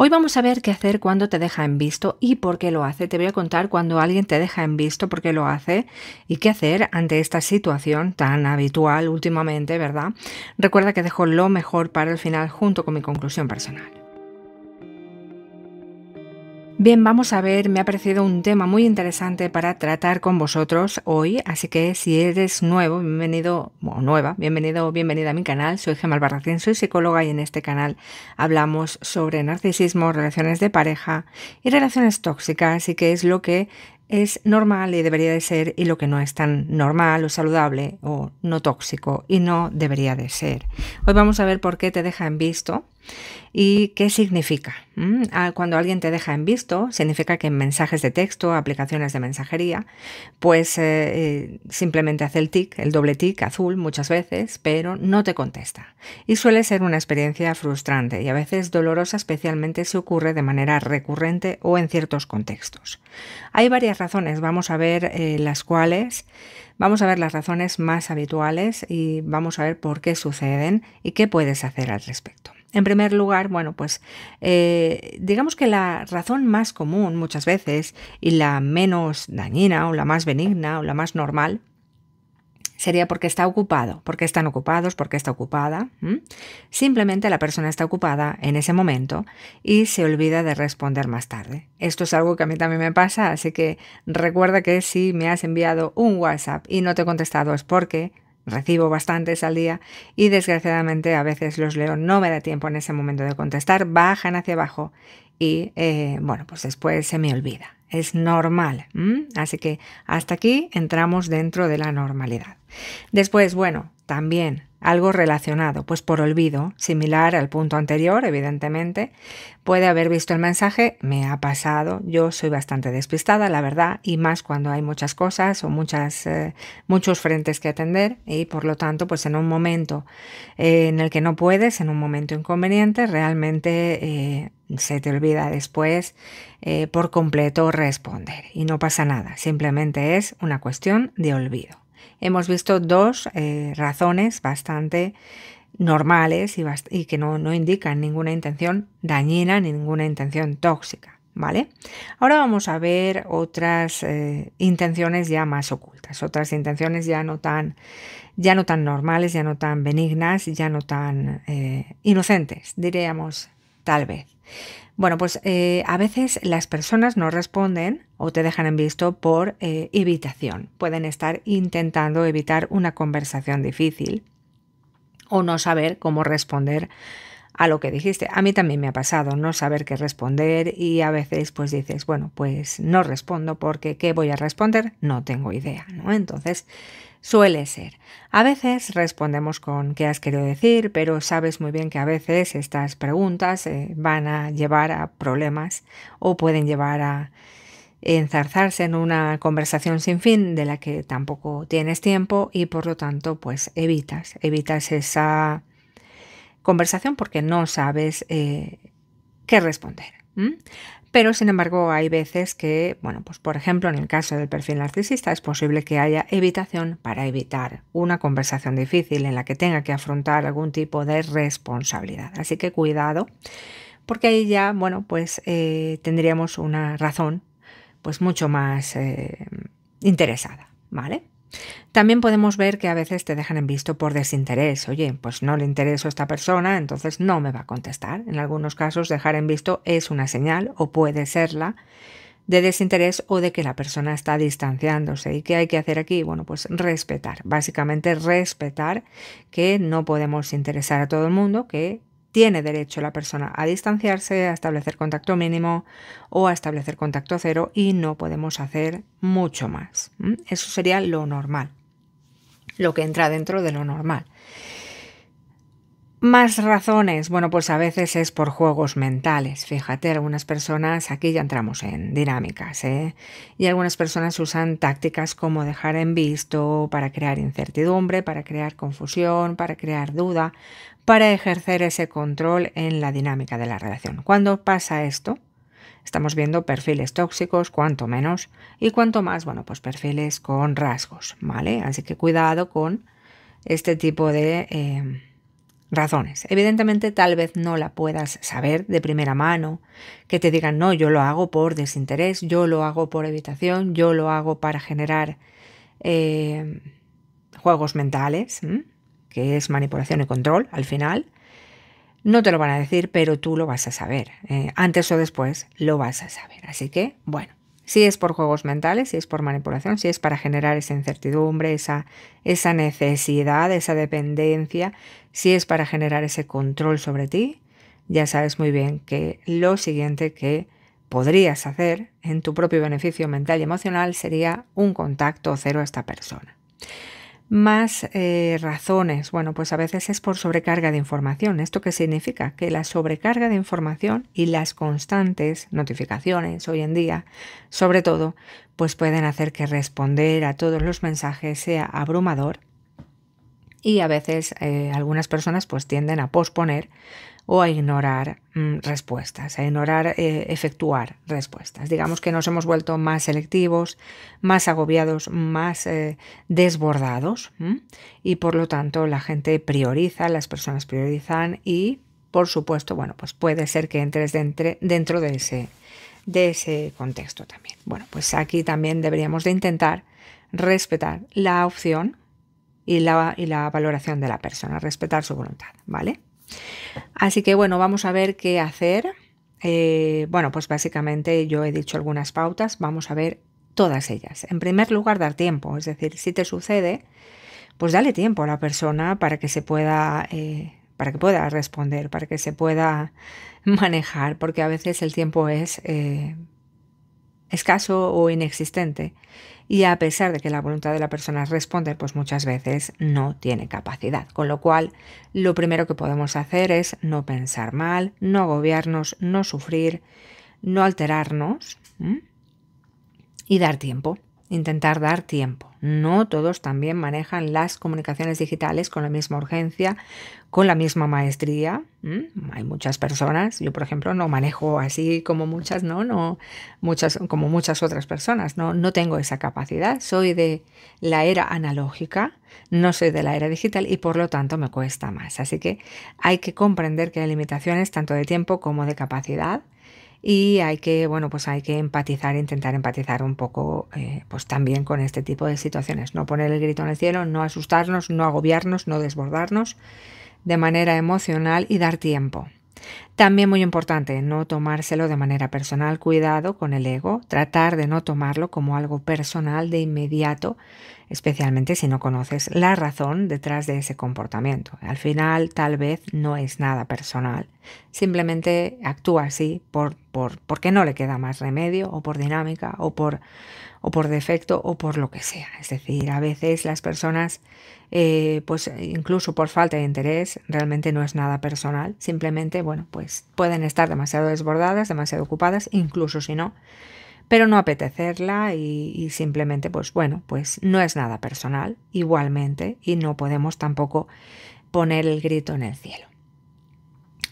Hoy vamos a ver qué hacer cuando te deja en visto y por qué lo hace. Te voy a contar cuando alguien te deja en visto, por qué lo hace y qué hacer ante esta situación tan habitual últimamente, ¿verdad? Recuerda que dejo lo mejor para el final junto con mi conclusión personal. Bien, vamos a ver, me ha parecido un tema muy interesante para tratar con vosotros hoy, así que si eres nuevo, bienvenido, o nueva, bienvenido bienvenida a mi canal, soy Gemma Albarracín, soy psicóloga y en este canal hablamos sobre narcisismo, relaciones de pareja y relaciones tóxicas, y que es lo que es normal y debería de ser y lo que no es tan normal o saludable o no tóxico y no debería de ser. Hoy vamos a ver por qué te deja en visto ¿Y qué significa? Mm, ah, cuando alguien te deja en visto, significa que en mensajes de texto, aplicaciones de mensajería, pues eh, eh, simplemente hace el tic, el doble tic azul muchas veces, pero no te contesta. Y suele ser una experiencia frustrante y a veces dolorosa, especialmente si ocurre de manera recurrente o en ciertos contextos. Hay varias razones, vamos a ver eh, las cuales Vamos a ver las razones más habituales y vamos a ver por qué suceden y qué puedes hacer al respecto. En primer lugar, bueno, pues eh, digamos que la razón más común muchas veces y la menos dañina o la más benigna o la más normal sería porque está ocupado, porque están ocupados, porque está ocupada. Simplemente la persona está ocupada en ese momento y se olvida de responder más tarde. Esto es algo que a mí también me pasa, así que recuerda que si me has enviado un WhatsApp y no te he contestado es porque recibo bastantes al día y desgraciadamente a veces los leo, no me da tiempo en ese momento de contestar, bajan hacia abajo y eh, bueno, pues después se me olvida. Es normal. Así que hasta aquí entramos dentro de la normalidad. Después, bueno, también algo relacionado, pues por olvido, similar al punto anterior, evidentemente, puede haber visto el mensaje, me ha pasado, yo soy bastante despistada, la verdad, y más cuando hay muchas cosas o muchas, eh, muchos frentes que atender, y por lo tanto, pues en un momento eh, en el que no puedes, en un momento inconveniente, realmente eh, se te olvida después por completo responder, y no pasa nada, simplemente es una cuestión de olvido hemos visto dos eh, razones bastante normales y, que no, indican ninguna intención dañina ninguna intención tóxica. ¿Vale? Ahora vamos a ver otras eh, intenciones ya más ocultas, otras intenciones ya no tan, ya no tan normales, ya no tan benignas, ya no tan eh, inocentes, diríamos tal vez. Bueno, pues eh, a veces las personas no responden o te dejan en visto por eh, evitación. Pueden estar intentando evitar una conversación difícil o no saber cómo responder a lo que dijiste. A mí también me ha pasado no saber qué responder y a veces pues dices, bueno, pues no respondo porque ¿qué voy a responder? No tengo idea, ¿no? Entonces suele ser. A veces respondemos con qué has querido decir, pero sabes muy bien que a veces estas preguntas eh, van a llevar a problemas o pueden llevar a enzarzarse en una conversación sin fin de la que tampoco tienes tiempo y por lo tanto pues evitas, evitas esa conversación porque no sabes eh, qué responder. Pero sin embargo hay veces que, bueno, pues por ejemplo en el caso del perfil narcisista es posible que haya evitación para evitar una conversación difícil en la que tenga que afrontar algún tipo de responsabilidad. Así que cuidado, porque ahí ya, bueno, pues eh, tendríamos una razón pues mucho más eh, interesada, ¿vale? También podemos ver que a veces te dejan en visto por desinterés. Oye, pues no le interesa a esta persona, entonces no me va a contestar. En algunos casos dejar en visto es una señal o puede serla de desinterés o de que la persona está distanciándose. ¿Y qué hay que hacer aquí? Bueno, pues respetar, básicamente respetar que no podemos interesar a todo el mundo, que tiene derecho la persona a distanciarse, a establecer contacto mínimo o a establecer contacto cero y no podemos hacer mucho más. Eso sería lo normal, lo que entra dentro de lo normal. Más razones, bueno, pues a veces es por juegos mentales. Fíjate, algunas personas, aquí ya entramos en dinámicas, ¿eh? Y algunas personas usan tácticas como dejar en visto para crear incertidumbre, para crear confusión, para crear duda, para ejercer ese control en la dinámica de la relación. Cuando pasa esto, estamos viendo perfiles tóxicos, cuanto menos, y cuanto más, bueno, pues perfiles con rasgos, ¿vale? Así que cuidado con este tipo de em, razones. Evidentemente, tal vez no la puedas saber de primera mano, que te digan, no, yo lo hago por desinterés, yo lo hago por evitación, yo lo hago para generar em, juegos mentales que es manipulación y control al final, no te lo van a decir, pero tú lo vas a saber. Eh, antes o después lo vas a saber. Así que, bueno, si es por juegos mentales, si es por manipulación, si es para generar esa incertidumbre, esa, esa necesidad, esa dependencia, si es para generar ese control sobre ti, ya sabes muy bien que lo siguiente que podrías hacer en tu propio beneficio mental y emocional sería un contacto cero a esta persona. Más eh, razones. Bueno, pues a veces es por sobrecarga de información. ¿Esto qué significa? Que la sobrecarga de información y las constantes notificaciones hoy en día, sobre todo, pues pueden hacer que responder a todos los mensajes sea abrumador y a veces eh, algunas personas pues tienden a posponer o a ignorar mm, respuestas, a ignorar eh, efectuar respuestas. Digamos que nos hemos vuelto más selectivos, más agobiados, más eh, desbordados mm, y por lo tanto la gente prioriza, las personas priorizan y por supuesto, bueno, pues puede ser que entres dentro, dentro de, ese, de ese contexto también. Bueno, pues aquí también deberíamos de intentar respetar la opción y la, y la valoración de la persona, respetar su voluntad, ¿vale? Así que bueno, vamos a ver qué hacer. Eh, bueno, pues básicamente yo he dicho algunas pautas, vamos a ver todas ellas. En primer lugar, dar tiempo, es decir, si te sucede, pues dale tiempo a la persona para que se pueda, eh, para que pueda responder, para que se pueda manejar, porque a veces el tiempo es eh, escaso o inexistente, y a pesar de que la voluntad de la persona responde, responder, pues muchas veces no tiene capacidad. Con lo cual, lo primero que podemos hacer es no pensar mal, no agobiarnos, no sufrir, no alterarnos y dar tiempo intentar dar tiempo. No todos también manejan las comunicaciones digitales con la misma urgencia, con la misma maestría. Hay muchas personas, yo por ejemplo no manejo así como muchas, no, no, muchas como muchas otras personas, no, no tengo esa capacidad. Soy de la era analógica, no soy de la era digital y por lo tanto me cuesta más. Así que hay que comprender que hay limitaciones tanto de tiempo como de capacidad y hay que, bueno, pues hay que empatizar, intentar empatizar un poco, eh, pues también con este tipo de situaciones. No poner el grito en el cielo, no asustarnos, no agobiarnos, no desbordarnos de manera emocional y dar tiempo. También muy importante, no tomárselo de manera personal, cuidado con el ego, tratar de no tomarlo como algo personal de inmediato, especialmente si no conoces la razón detrás de ese comportamiento. Al final tal vez no es nada personal, simplemente actúa así por, porque no le queda más remedio o por dinámica o por, o por defecto o por lo que sea. Es decir, a veces las personas, eh, pues incluso por falta de interés, realmente no es nada personal, simplemente, bueno, pues pueden estar demasiado desbordadas, demasiado ocupadas, incluso si no pero no apetecerla y, simplemente, pues bueno, pues no es nada personal igualmente y no podemos tampoco poner el grito en el cielo.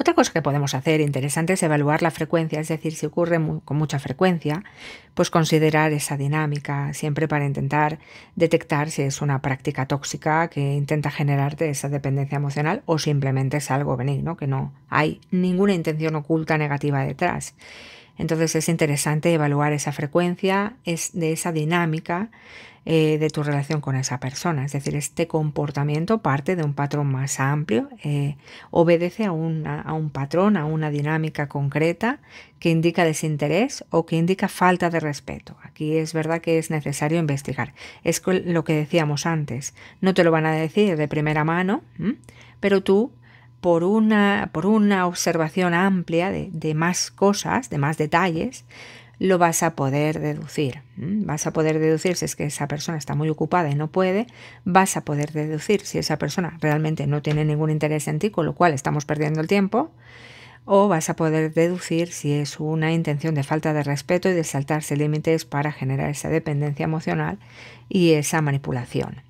Otra cosa que podemos hacer interesante es evaluar la frecuencia, es decir, si ocurre con mucha frecuencia, pues considerar esa dinámica, siempre para intentar detectar si es una práctica tóxica que intenta generarte esa dependencia emocional o simplemente es algo benigno, que no hay ninguna intención oculta negativa detrás. Entonces es interesante evaluar esa frecuencia, es de esa dinámica eh, de tu relación con esa persona. Es decir, este comportamiento parte de un patrón más amplio, eh, obedece a, un patrón, a una dinámica concreta que indica desinterés o que indica falta de respeto. Aquí es verdad que es necesario investigar. Es lo que decíamos antes. No te lo van a decir de primera mano, pero tú por una, por una observación amplia de, más cosas, de más detalles, lo vas a poder deducir. Vas a poder deducir si es que esa persona está muy ocupada y no puede, vas a poder deducir si esa persona realmente no tiene ningún interés en ti, con lo cual estamos perdiendo el tiempo, o vas a poder deducir si es una intención de falta de respeto y de saltarse límites para generar esa dependencia emocional y esa manipulación.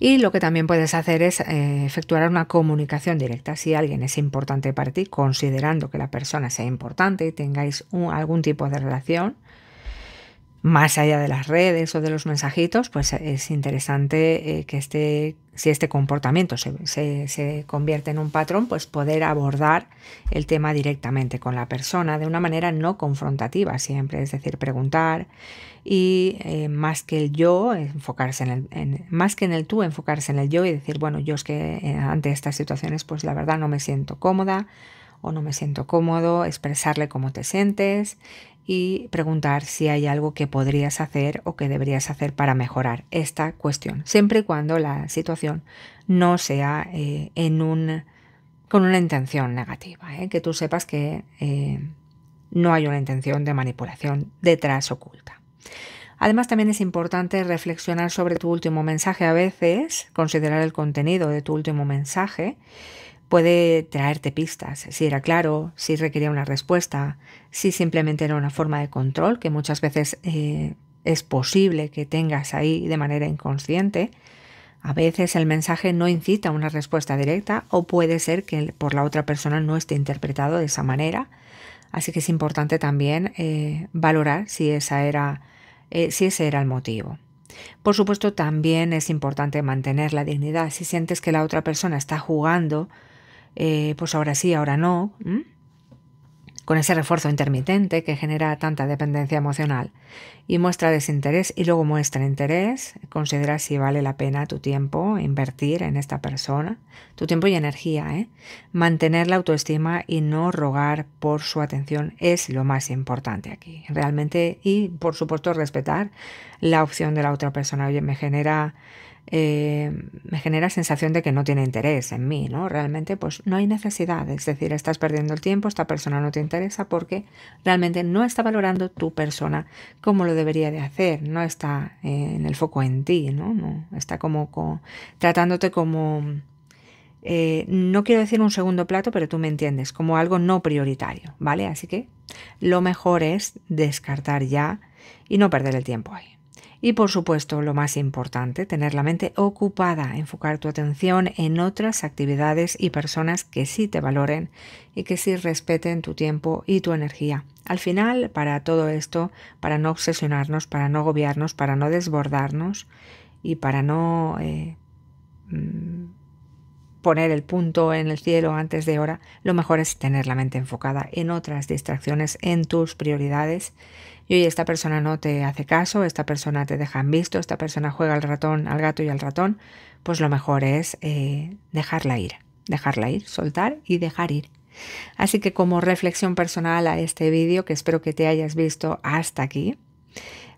Y lo que también puedes hacer es eh, efectuar una comunicación directa. Si alguien es importante para ti, considerando que la persona sea importante y tengáis algún tipo de relación, más allá de las redes o de los mensajitos, pues es interesante eh, que este, si este comportamiento se, convierte en un patrón, pues poder abordar el tema directamente con la persona de una manera no confrontativa siempre, es decir, preguntar y eh, más que el yo, enfocarse en el, más que en el tú, enfocarse en el yo y decir, bueno, yo es que eh, ante estas situaciones, pues la verdad no me siento cómoda o no me siento cómodo, expresarle cómo te sientes y preguntar si hay algo que podrías hacer o que deberías hacer para mejorar esta cuestión, siempre y cuando la situación no sea eh, en un, con una intención negativa, ¿eh? que tú sepas que eh, no hay una intención de manipulación detrás oculta. Además, también es importante reflexionar sobre tu último mensaje, a veces considerar el contenido de tu último mensaje Puede traerte pistas, si era claro, si requería una respuesta, si simplemente era una forma de control que muchas veces eh, es posible que tengas ahí de manera inconsciente. A veces el mensaje no incita a una respuesta directa o puede ser que por la otra persona no esté interpretado de esa manera. Así que es importante también eh, valorar si, esa era, eh, si ese era el motivo. Por supuesto, también es importante mantener la dignidad. Si sientes que la otra persona está jugando eh, pues ahora sí, ahora no, con ese refuerzo intermitente que genera tanta dependencia emocional. Y muestra desinterés y luego muestra interés, considera si vale la pena tu tiempo, invertir en esta persona, tu tiempo y energía. ¿eh? Mantener la autoestima y no rogar por su atención es lo más importante aquí, realmente. Y por supuesto respetar la opción de la otra persona. Oye, me genera eh, me genera sensación de que no tiene interés en mí, ¿no? Realmente pues no hay necesidad, es decir, estás perdiendo el tiempo, esta persona no te interesa porque realmente no está valorando tu persona como lo debería de hacer, no está eh, en el foco en ti, ¿no? está como, tratándote como... Eh, no quiero decir un segundo plato, pero tú me entiendes, como algo no prioritario, ¿vale? Así que lo mejor es descartar ya y no perder el tiempo ahí. Y por supuesto, lo más importante, tener la mente ocupada, enfocar tu atención en otras actividades y personas que sí te valoren y que sí respeten tu tiempo y tu energía. Al final, para todo esto, para no obsesionarnos, para no agobiarnos, para no desbordarnos y para no eh, mm, poner el punto en el cielo antes de hora, lo mejor es tener la mente enfocada en otras distracciones, en tus prioridades. Y oye, esta persona no te hace caso, esta persona te deja en visto, esta persona juega al ratón, al gato y al ratón, pues lo mejor es eh, dejarla ir, dejarla ir, soltar y dejar ir. Así que como reflexión personal a este vídeo, que espero que te hayas visto hasta aquí,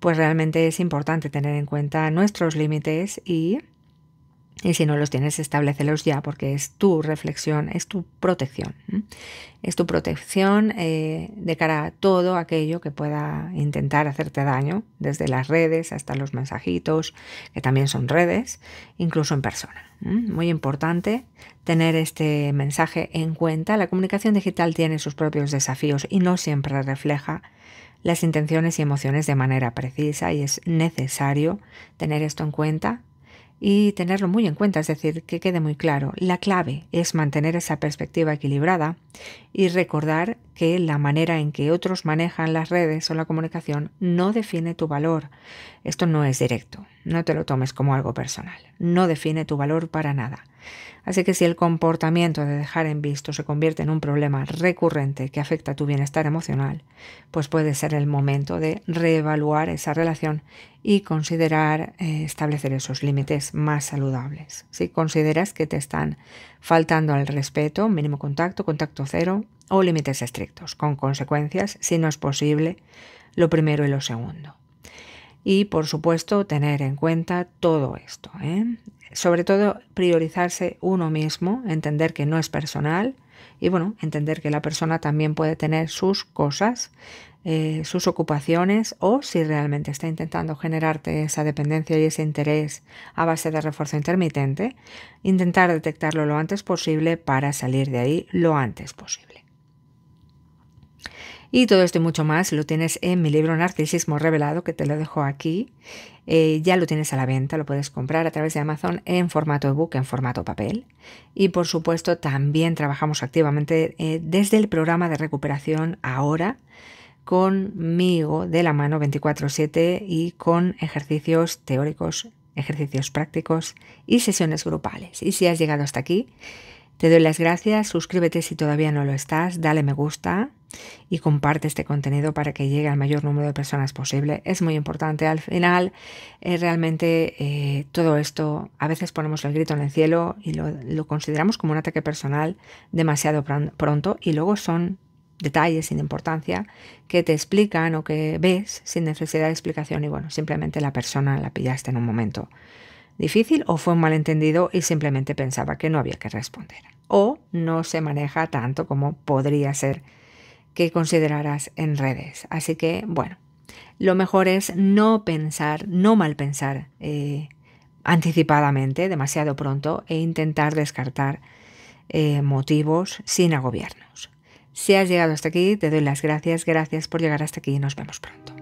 pues realmente es importante tener en cuenta nuestros límites y y si no los tienes, establecelos ya, porque es tu reflexión, es tu protección. Es tu protección eh, de cara a todo aquello que pueda intentar hacerte daño, desde las redes hasta los mensajitos, que también son redes, incluso en persona. Muy importante tener este mensaje en cuenta. La comunicación digital tiene sus propios desafíos y no siempre refleja las intenciones y emociones de manera precisa y es necesario tener esto en cuenta y tenerlo muy en cuenta, es decir, que quede muy claro. La clave es mantener esa perspectiva equilibrada y recordar que la manera en que otros manejan las redes o la comunicación no define tu valor. Esto no es directo, no te lo tomes como algo personal, no define tu valor para nada. Así que si el comportamiento de dejar en visto se convierte en un problema recurrente que afecta a tu bienestar emocional, pues puede ser el momento de reevaluar esa relación y considerar eh, establecer esos límites más saludables. Si consideras que te están faltando al respeto, mínimo contacto, contacto cero o límites estrictos, con consecuencias, si no es posible, lo primero y lo segundo y por supuesto tener en cuenta todo esto. ¿eh? Sobre todo priorizarse uno mismo, entender que no es personal y bueno, entender que la persona también puede tener sus cosas, eh, sus ocupaciones o si realmente está intentando generarte esa dependencia y ese interés a base de refuerzo intermitente, intentar detectarlo lo antes posible para salir de ahí lo antes posible. Y todo esto y mucho más lo tienes en mi libro Narcisismo Revelado, que te lo dejo aquí. Eh, ya lo tienes a la venta, lo puedes comprar a través de Amazon en formato ebook, en formato papel. Y por supuesto, también trabajamos activamente eh, desde el programa de recuperación ahora conmigo de la mano 24/7 y con ejercicios teóricos, ejercicios prácticos y sesiones grupales. Y si has llegado hasta aquí, te doy las gracias, suscríbete si todavía no lo estás, dale me gusta y comparte este contenido para que llegue al mayor número de personas posible. Es muy importante. Al final, eh, realmente eh, todo esto, a veces ponemos el grito en el cielo y lo, consideramos como un ataque personal demasiado pronto y luego son detalles sin importancia que te explican o que ves sin necesidad de explicación y bueno, simplemente la persona la pillaste en un momento difícil o fue un malentendido y simplemente pensaba que no había que responder o no se maneja tanto como podría ser que considerarás en redes. Así que, bueno, lo mejor es no pensar, no mal pensar eh, anticipadamente, demasiado pronto, e intentar descartar eh, motivos sin agobiarnos. Si has llegado hasta aquí, te doy las gracias, gracias por llegar hasta aquí y nos vemos pronto.